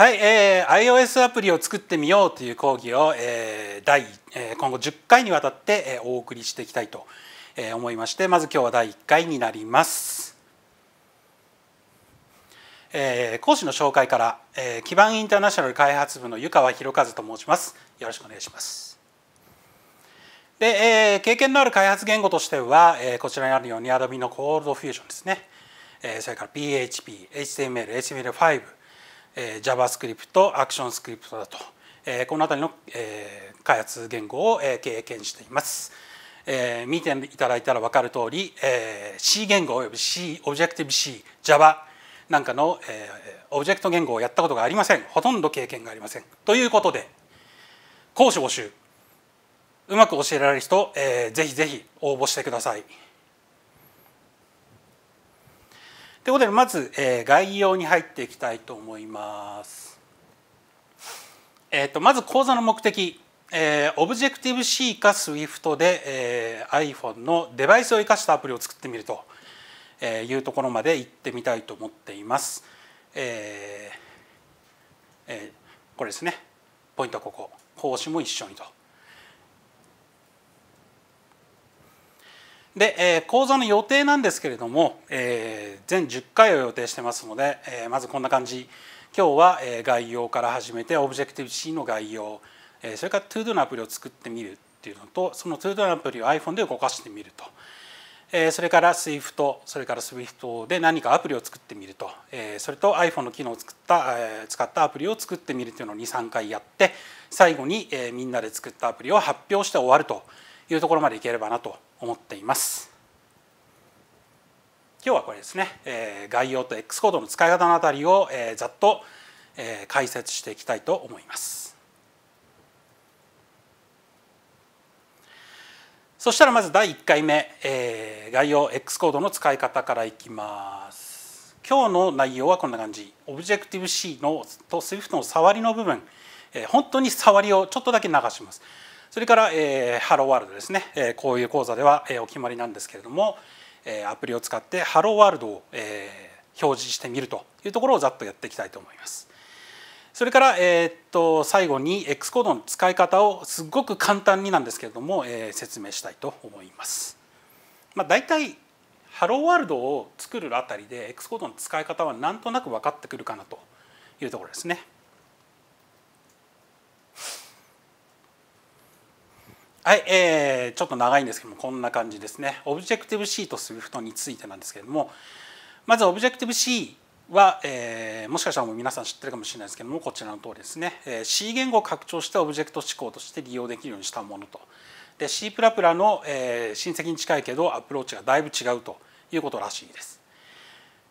はい、えー、iOS アプリを作ってみようという講義を、えー、第、えー、今後10回にわたって、えー、お送りしていきたいと、えー、思いましてまず今日は第1回になります、えー、講師の紹介から、えー、基盤インターナショナル開発部の湯川博和と申しますよろしくお願いしますで、えー、経験のある開発言語としては、えー、こちらにあるように Adobe の Cold Fusion ですね、えー、それから PHP、HTML、HTML5 えー、JavaScript、ActionScript だと、えー、この辺りの、えー、開発言語を、えー、経験しています。えー、見ていただいたら分かる通り、えー、C 言語および C、Objective-C、Java なんかの、えー、オブジェクト言語をやったことがありません。ほとんど経験がありません。ということで、講師募集。うまく教えられる人、えー、ぜひぜひ応募してください。ということでまず、えー、概要に入っていきたいと思います。えーと、まず講座の目的、えー、オブジェクティブ C か SWIFT で、えー、iPhone のデバイスを生かしたアプリを作ってみるとえいうところまで行ってみたいと思っています。えーえー、これですねポイントはここ講師も一緒にと。で、えー、講座の予定なんですけれども、えー、全10回を予定してますので、えー、まずこんな感じ今日は、えー、概要から始めてオブジェクティブ C の概要、えー、それから ToDo のアプリを作ってみるっていうのとその ToDo のアプリを iPhone で動かしてみると、えそれから Swift それから Swift で何かアプリを作ってみると、えそれと iPhone の機能を作った、え使ったアプリを作ってみるというのを23回やって最後に、えみんなで作ったアプリを発表して終わると。いうところまでいければなと思っています。今日はこれですね、えー、概要と X コードの使い方のあたりを、えー、ざっと、えー、解説していきたいと思います。そしたらまず第1回目、えー、概要 X コードの使い方からいきます。今日の内容はこんな感じ。Objective-C のと Swift の触りの部分、えー、本当に触りをちょっとだけ流します。それから、えー、ハローワールドですね、えー、こういう講座では、えー、お決まりなんですけれども、えー、アプリを使ってハローワールドを、えー、表示してみるというところをざっとやっていきたいと思います。それから、えー、っと最後に X コードの使い方をすごく簡単になんですけれども、えー、説明したいと思います。まあ、大体ハローワールドを作るあたりで X コードの使い方はなんとなく分かってくるかなというところですね。はい、えー、ちょっと長いんですけどもこんな感じですね。オブジェクティブ C と SWIFT についてなんですけれどもまずオブジェクティブ C は、えー、もしかしたらもう皆さん知ってるかもしれないですけどもこちらの通りですね、えー、C 言語を拡張したオブジェクト指向として利用できるようにしたものとで C++ プラプラの、えー、親戚に近いけどアプローチがだいぶ違うということらしいです。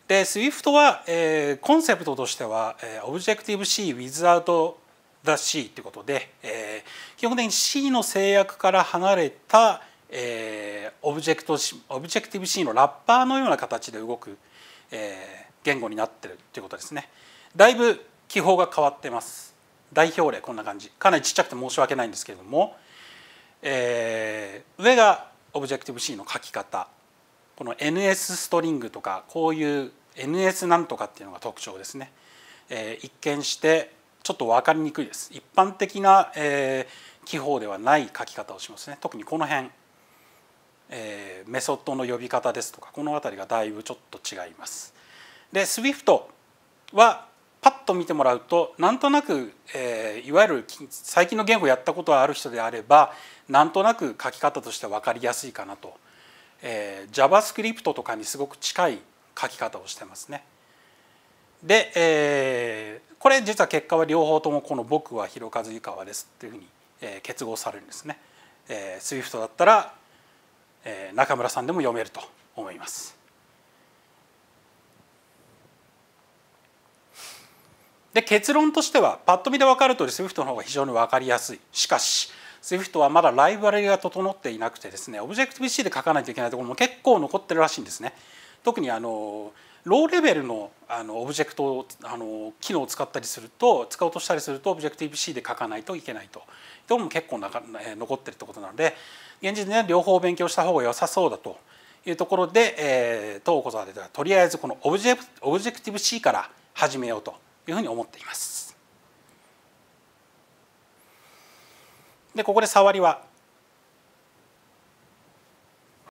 で SWIFT は、えー、コンセプトとしては、えー、Objective-C Without the C ってことで、えー、基本的に C の制約から離れた、えー、オブジェクトオブジェクティブ C のラッパーのような形で動く、えー、言語になってるっていうことですね。だいぶ記法が変わってます。代表例こんな感じかなりちっちゃくて申し訳ないんですけれども、えー、上がオブジェクティブ C の書き方この NS ストリングとかこういう NS なんとかっていうのが特徴ですね。えー、一見してちょっと分かりにくいです一般的な、えー、記法ではない書き方をしますね特にこの辺、えー、メソッドの呼び方ですとかこの辺りがだいぶちょっと違いますで SWIFT はパッと見てもらうとなんとなく、えー、いわゆる最近の言語やったことがある人であればなんとなく書き方としては分かりやすいかなと、えー、JavaScript とかにすごく近い書き方をしてますね。で、えー、これ実は結果は両方ともこの「僕は広和湯川です」っていうふうに、え結合されるんですね。えー、スイフトだったら、え中村さんでも読めると思います。で結論としてはパッと見で分かるとおり SWIFT の方が非常に分かりやすいしかし SWIFT はまだライブラリが整っていなくてですね o b j e c t b c で書かないといけないところも結構残ってるらしいんですね。特にあのローレベルのあのオブジェクトあの機能を使ったりすると使おうとしたりするとオブジェクティブ C で書かないといけないというも結構なか、え残ってるってことなので現実ね両方勉強した方が良さそうだというところで、えー、東こさんではとりあえずこのオブジェオブジェクティブ C から始めようというふうに思っています。でここで触りは